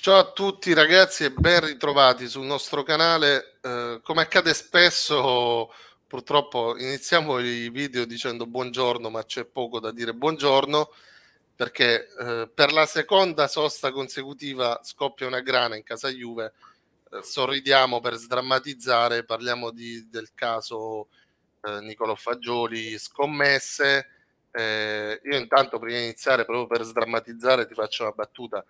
Ciao a tutti ragazzi e ben ritrovati sul nostro canale. Eh, come accade spesso, purtroppo iniziamo i video dicendo buongiorno, ma c'è poco da dire buongiorno perché eh, per la seconda sosta consecutiva scoppia una grana in casa Juve. Eh, sorridiamo per sdrammatizzare, parliamo di, del caso eh, Nicolo Fagioli, scommesse. Eh, io intanto prima di iniziare, proprio per sdrammatizzare, ti faccio una battuta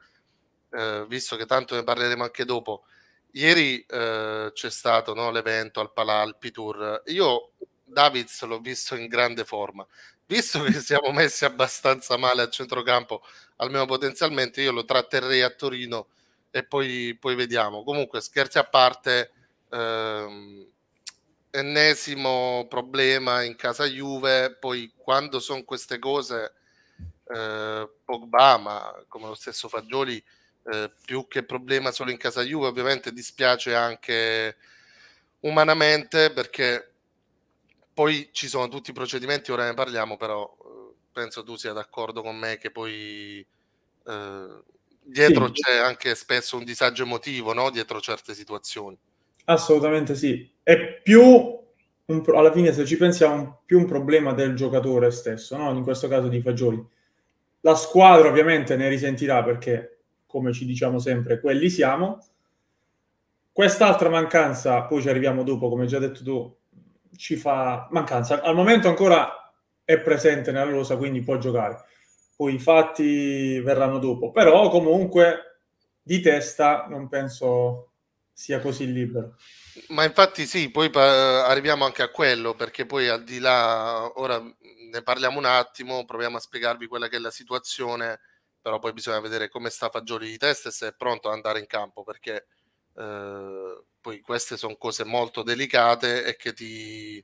eh, visto che tanto ne parleremo anche dopo, ieri eh, c'è stato no, l'evento al Palalpi Tour. Io Davids l'ho visto in grande forma. Visto che siamo messi abbastanza male a centrocampo, almeno potenzialmente, io lo tratterrei a Torino e poi, poi vediamo. Comunque, scherzi a parte, ehm, ennesimo problema in casa Juve. Poi, quando sono queste cose, eh, Pogba, ma come lo stesso Fagioli, eh, più che problema solo in casa Juve, ovviamente dispiace anche umanamente perché poi ci sono tutti i procedimenti, ora ne parliamo, però eh, penso tu sia d'accordo con me che poi eh, dietro sì. c'è anche spesso un disagio emotivo, no? Dietro certe situazioni. Assolutamente sì. È più un, alla fine, se ci pensiamo, più un problema del giocatore stesso, no? in questo caso di Fagioli. La squadra ovviamente ne risentirà perché come ci diciamo sempre, quelli siamo. Quest'altra mancanza, poi ci arriviamo dopo, come già detto tu, ci fa mancanza. Al momento ancora è presente nella rosa, quindi può giocare. Poi i fatti verranno dopo, però comunque di testa non penso sia così libero. Ma infatti sì, poi arriviamo anche a quello, perché poi al di là, ora ne parliamo un attimo, proviamo a spiegarvi quella che è la situazione però poi bisogna vedere come sta Fagioli di testa e se è pronto ad andare in campo perché eh, poi queste sono cose molto delicate e che ti,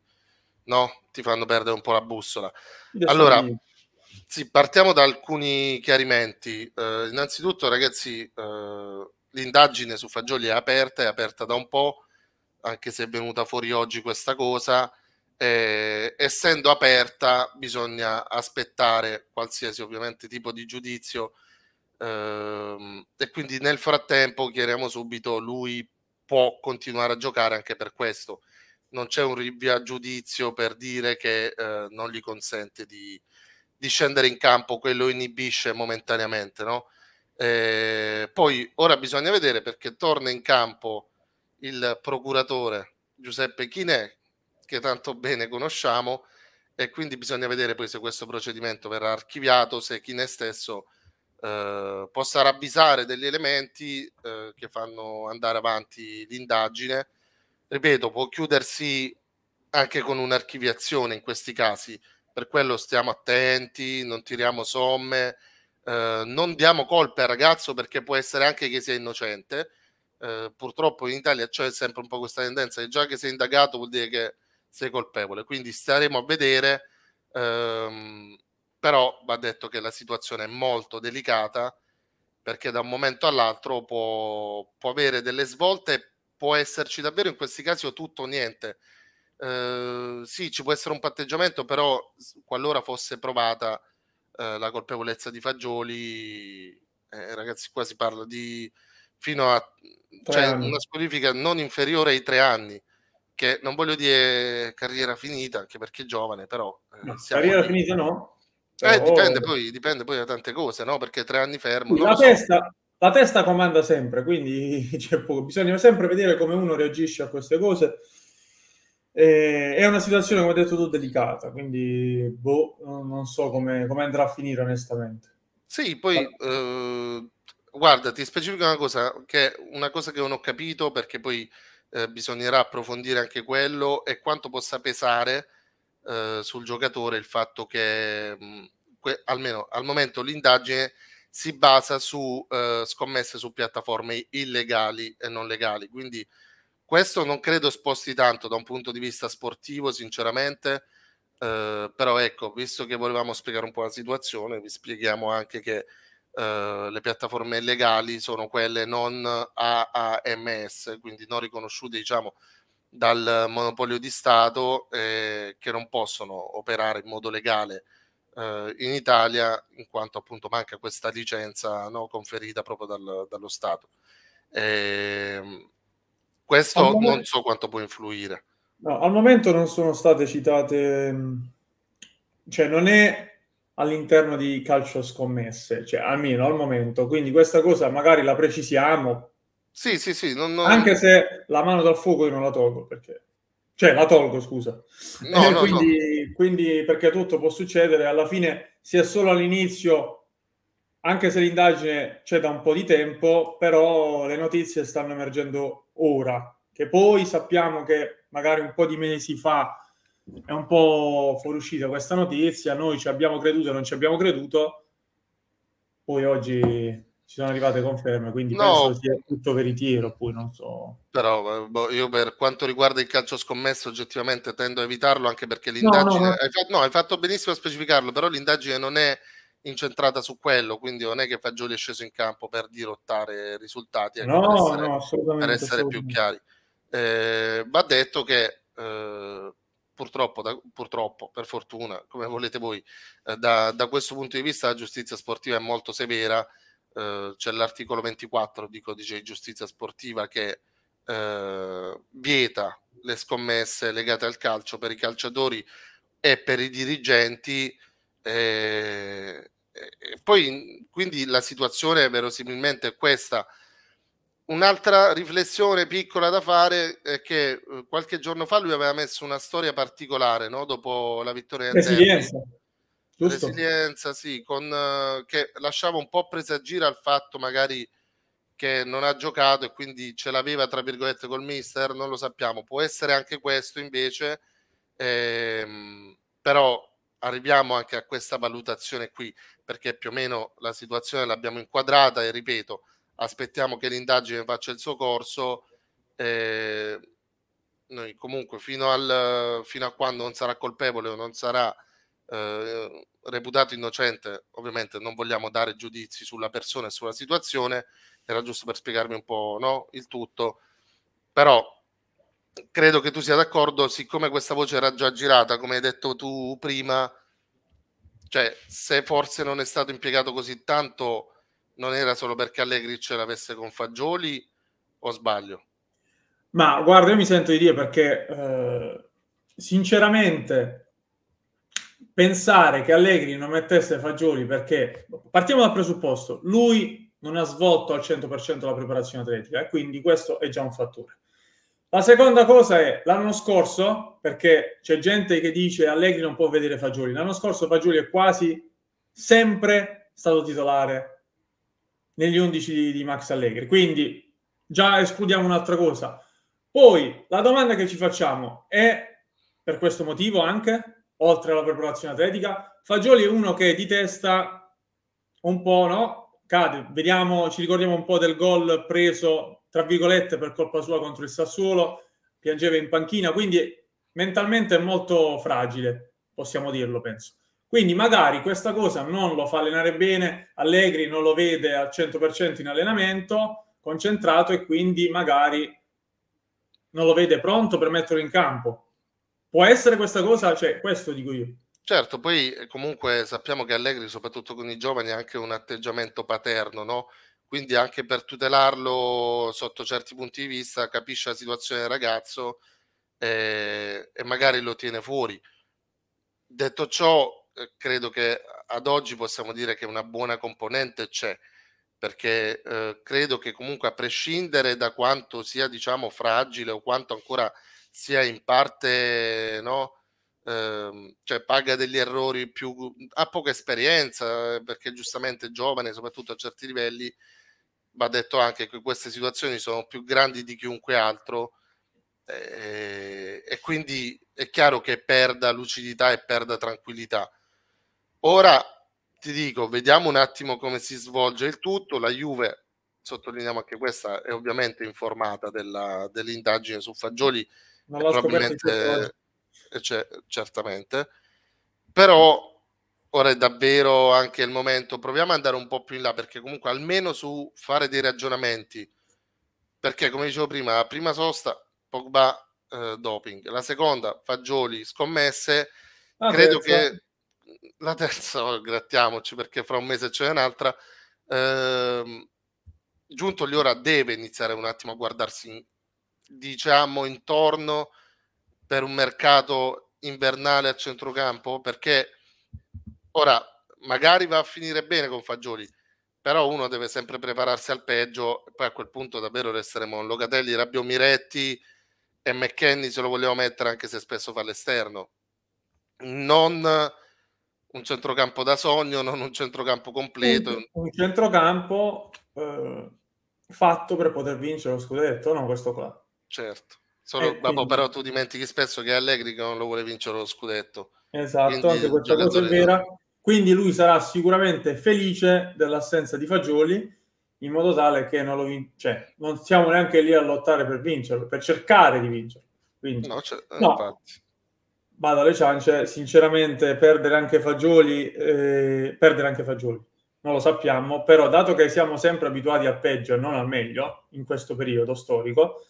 no, ti fanno perdere un po' la bussola. Yes, allora, sì, partiamo da alcuni chiarimenti. Eh, innanzitutto, ragazzi, eh, l'indagine su Fagioli è aperta, è aperta da un po', anche se è venuta fuori oggi questa cosa eh, essendo aperta bisogna aspettare qualsiasi ovviamente tipo di giudizio ehm, e quindi nel frattempo chiariamo subito lui può continuare a giocare anche per questo non c'è un rinvio a giudizio per dire che eh, non gli consente di, di, scendere in campo quello inibisce momentaneamente no? eh, poi ora bisogna vedere perché torna in campo il procuratore Giuseppe Chinè che tanto bene conosciamo e quindi bisogna vedere poi se questo procedimento verrà archiviato, se chi ne stesso eh, possa ravvisare degli elementi eh, che fanno andare avanti l'indagine. Ripeto, può chiudersi anche con un'archiviazione in questi casi, per quello stiamo attenti, non tiriamo somme, eh, non diamo colpe al ragazzo perché può essere anche che sia innocente. Eh, purtroppo in Italia c'è sempre un po' questa tendenza che già che sei indagato vuol dire che sei colpevole. Quindi staremo a vedere, ehm, però va detto che la situazione è molto delicata perché da un momento all'altro può, può avere delle svolte, può esserci davvero in questi casi o tutto o niente. Eh, sì, ci può essere un patteggiamento, però qualora fosse provata eh, la colpevolezza di Fagioli, eh, ragazzi, qua si parla di fino a cioè, una squalifica non inferiore ai tre anni che non voglio dire carriera finita, anche perché è giovane, però... Eh, no, carriera lì. finita no? Eh, però... dipende, poi, dipende, poi, da tante cose, no? Perché tre anni fermo... La testa, so. la testa comanda sempre, quindi bisogna sempre vedere come uno reagisce a queste cose. Eh, è una situazione, come hai detto tu, delicata, quindi boh, non so come, come andrà a finire onestamente. Sì, poi eh, guarda, ti specifico una cosa, che è una cosa che non ho capito perché poi eh, bisognerà approfondire anche quello e quanto possa pesare eh, sul giocatore il fatto che mh, mm, que- almeno al momento l'indagine si basa su eh, scommesse su piattaforme illegali e non legali. Quindi questo non credo sposti tanto da un punto di vista sportivo, sinceramente. Eh, però ecco, visto che volevamo spiegare un po' la situazione, vi spieghiamo anche che eh, le piattaforme legali sono quelle non AAMS, quindi non riconosciute diciamo, dal monopolio di Stato, eh, che non possono operare in modo legale eh, in Italia, in quanto appunto manca questa licenza no, conferita proprio dal, dallo Stato. Ehm, questo momento, non so quanto può influire. No, al momento non sono state citate, cioè non è all'interno di calcio scommesse, cioè almeno al momento. Quindi questa cosa magari la precisiamo. Sì, sì, sì. Non, non... Anche se la mano dal fuoco io non la tolgo perché... Cioè, la tolgo, scusa. No, eh, no, quindi, no. quindi, perché tutto può succedere, alla fine sia solo all'inizio, anche se l'indagine c'è da un po' di tempo, però le notizie stanno emergendo ora, che poi sappiamo che magari un po' di mesi fa è un po' fuoriuscita questa notizia, noi ci abbiamo creduto e non ci abbiamo creduto, poi oggi ci sono arrivate conferme, quindi no, penso sia tutto veritiero, poi non so. Però boh, io per quanto riguarda il calcio scommesso oggettivamente tendo a evitarlo anche perché l'indagine... No, no, hai, fatto, no hai fatto benissimo a specificarlo, però l'indagine non è incentrata su quello, quindi non è che Fagioli è sceso in campo per dirottare risultati, ecco, no, per essere, no, per essere più chiari. Eh, va detto che eh, purtroppo, da, purtroppo, per fortuna, come volete voi, eh, da, da, questo punto di vista la giustizia sportiva è molto severa. Eh, c'è l'articolo 24 di codice di giustizia sportiva che eh, vieta le scommesse legate al calcio per i calciatori e per i dirigenti. Eh, e poi quindi la situazione è verosimilmente questa Un'altra riflessione piccola da fare è che eh, qualche giorno fa lui aveva messo una storia particolare no? dopo la vittoria di Resilienza. Resilienza, sì, con, eh, che lasciava un po' presagire al fatto magari che non ha giocato e quindi ce l'aveva tra virgolette col mister, non lo sappiamo. Può essere anche questo invece, ehm, però arriviamo anche a questa valutazione qui perché più o meno la situazione l'abbiamo inquadrata e ripeto aspettiamo che l'indagine faccia il suo corso. Eh, noi comunque fino, al, fino, a quando non sarà colpevole o non sarà eh, reputato innocente, ovviamente non vogliamo dare giudizi sulla persona e sulla situazione, era giusto per spiegarmi un po' no? il tutto, però credo che tu sia d'accordo, siccome questa voce era già girata, come hai detto tu prima, cioè se forse non è stato impiegato così tanto non era solo perché Allegri ce l'avesse con Fagioli o sbaglio? Ma guarda, io mi sento di dire perché eh, sinceramente pensare che Allegri non mettesse Fagioli perché partiamo dal presupposto, lui non ha svolto al 100% la preparazione atletica e eh, quindi questo è già un fattore. La seconda cosa è l'anno scorso, perché c'è gente che dice Allegri non può vedere Fagioli, l'anno scorso Fagioli è quasi sempre stato titolare negli 11 di, Max Allegri. Quindi già escludiamo un'altra cosa. Poi la domanda che ci facciamo è per questo motivo anche, oltre alla preparazione atletica, Fagioli è uno che di testa un po' no? cade. Vediamo, ci ricordiamo un po' del gol preso tra virgolette per colpa sua contro il Sassuolo, piangeva in panchina, quindi mentalmente è molto fragile, possiamo dirlo, penso. Quindi magari questa cosa non lo fa allenare bene, Allegri non lo vede al 100% in allenamento, concentrato e quindi magari non lo vede pronto per metterlo in campo. Può essere questa cosa, cioè questo dico io. Certo, poi eh, comunque sappiamo che Allegri, soprattutto con i giovani, ha anche un atteggiamento paterno, no? Quindi anche per tutelarlo sotto certi punti di vista capisce la situazione del ragazzo eh, e magari lo tiene fuori. Detto ciò, eh, credo che ad oggi possiamo dire che una buona componente c'è, perché eh, credo che comunque a prescindere da quanto sia diciamo fragile o quanto ancora sia in parte no, eh, cioè paga degli errori più ha poca esperienza eh, perché giustamente è giovane soprattutto a certi livelli va detto anche che queste situazioni sono più grandi di chiunque altro eh, e quindi è chiaro che perda lucidità e perda tranquillità Ora ti dico, vediamo un attimo come si svolge il tutto. La Juve, sottolineiamo anche questa è ovviamente informata della, dell'indagine su Fagioli, Ma probabilmente, cioè, certamente, però ora è davvero anche il momento, proviamo ad andare un po' più in là, perché comunque almeno su fare dei ragionamenti, perché come dicevo prima, la prima sosta, Pogba, eh, doping, la seconda, Fagioli, scommesse, ah, credo penso. che la terza, grattiamoci perché fra un mese c'è un'altra. Ehm, giunto gli ora deve iniziare un attimo a guardarsi, diciamo, intorno per un mercato invernale a centrocampo perché ora magari va a finire bene con Fagioli, però uno deve sempre prepararsi al peggio e poi a quel punto davvero resteremo con Locatelli, Rabbio Miretti e McKenny se lo vogliamo mettere anche se spesso fa all'esterno. Non un centrocampo da sogno, non un centrocampo completo. Un, un centrocampo eh, fatto per poter vincere lo scudetto, no? Questo qua. Certo. Solo, eh, quindi... Però tu dimentichi spesso che Allegri non lo vuole vincere lo scudetto. Esatto, quindi, anche questa cosa è vera. Quindi lui sarà sicuramente felice dell'assenza di Fagioli in modo tale che non lo vince, cioè, non siamo neanche lì a lottare per vincerlo, per cercare di vincerlo. Quindi, no, cioè, no. infatti Vado alle ciance, sinceramente perdere anche Fagioli, eh, perdere anche Fagioli, non lo sappiamo, però dato che siamo sempre abituati a peggio e non al meglio in questo periodo storico,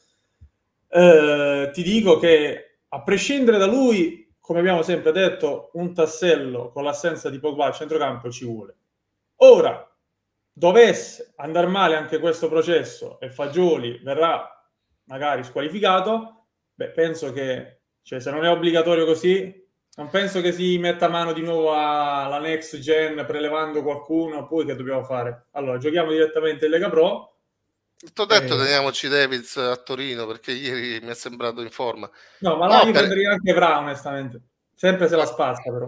eh, ti dico che a prescindere da lui, come abbiamo sempre detto, un tassello con l'assenza di Pogba al centrocampo ci vuole. Ora, dovesse andare male anche questo processo e Fagioli verrà magari squalificato, beh, penso che cioè, se non è obbligatorio così, non penso che si metta mano di nuovo alla next gen prelevando qualcuno. Poi che dobbiamo fare? Allora, giochiamo direttamente in Lega Pro. Ti ho detto, eh. teniamoci Davids a Torino perché ieri mi è sembrato in forma. No, ma no, là per... prenderei anche Vra, onestamente. Sempre se la spazza, però.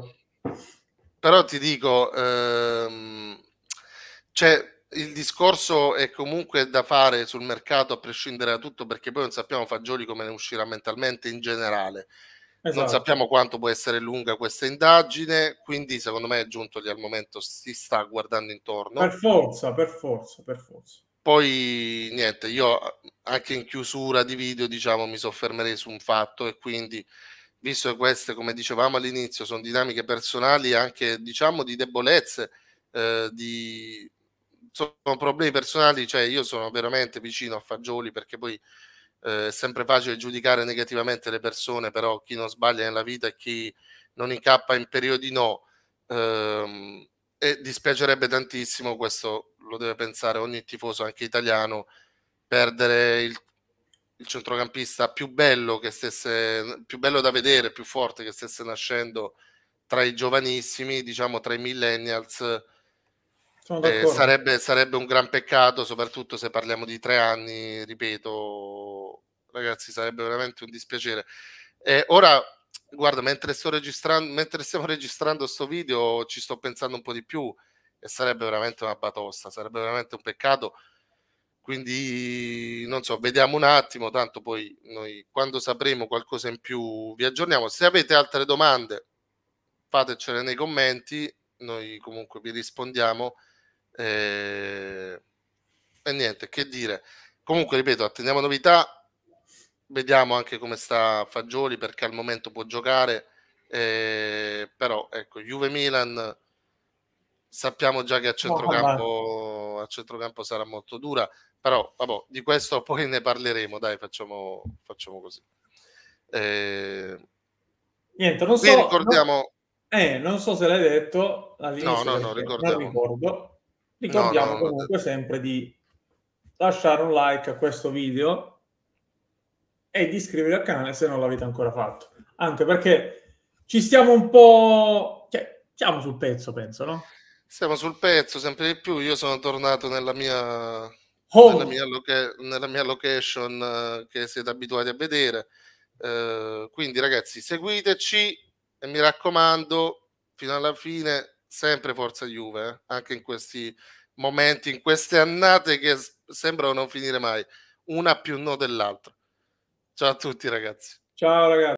Però ti dico, ehm... cioè, il discorso è comunque da fare sul mercato a prescindere da tutto perché poi non sappiamo Fagioli come ne uscirà mentalmente in generale. Esatto. Non sappiamo quanto può essere lunga questa indagine, quindi secondo me è giunto lì al momento, si sta guardando intorno. Per forza, per forza, per forza. Poi niente, io anche in chiusura di video diciamo mi soffermerei su un fatto e quindi visto che queste come dicevamo all'inizio sono dinamiche personali anche diciamo di debolezze eh, di sono problemi personali, cioè io sono veramente vicino a Fagioli perché poi eh, è sempre facile giudicare negativamente le persone, però chi non sbaglia nella vita e chi non incappa in periodi no, ehm, e dispiacerebbe tantissimo, questo lo deve pensare ogni tifoso, anche italiano, perdere il, il centrocampista più bello, che stesse, più bello da vedere, più forte che stesse nascendo tra i giovanissimi, diciamo tra i millennials eh, sarebbe, sarebbe, un gran peccato, soprattutto se parliamo di tre anni, ripeto, ragazzi, sarebbe veramente un dispiacere. Eh, ora, guarda, mentre, sto registrando, mentre stiamo registrando questo video, ci sto pensando un po' di più e sarebbe veramente una batosta, sarebbe veramente un peccato. Quindi, non so, vediamo un attimo, tanto poi noi quando sapremo qualcosa in più vi aggiorniamo. Se avete altre domande, fatecele nei commenti, noi comunque vi rispondiamo e, ehm, e niente, che dire. Comunque, ripeto, attendiamo novità, vediamo anche come sta Fagioli perché al momento può giocare, eh, però ecco, Juve Milan sappiamo già che a centrocampo, a centrocampo sarà molto dura, però vabbè, di questo poi ne parleremo, dai, facciamo, facciamo così. Eh, Niente, non so, ricordiamo... Non, eh, non so se l'hai detto all'inizio, no, no, no, ricordiamo. non ricordo Ricordiamo no, no, comunque sempre di lasciare un like a questo video e di iscrivervi al canale se non l'avete ancora fatto. Anche perché ci stiamo un po'... Cioè, siamo sul pezzo, penso, no? Siamo sul pezzo sempre di più. Io sono tornato nella mia, oh. nella mia, loca- nella mia location uh, che siete abituati a vedere. Uh, quindi ragazzi, seguiteci e mi raccomando, fino alla fine sempre forza Juve, eh, anche in questi momenti, in queste annate che sembrano non finire mai, una più no dell'altra. Ciao a tutti ragazzi. Ciao ragazzi.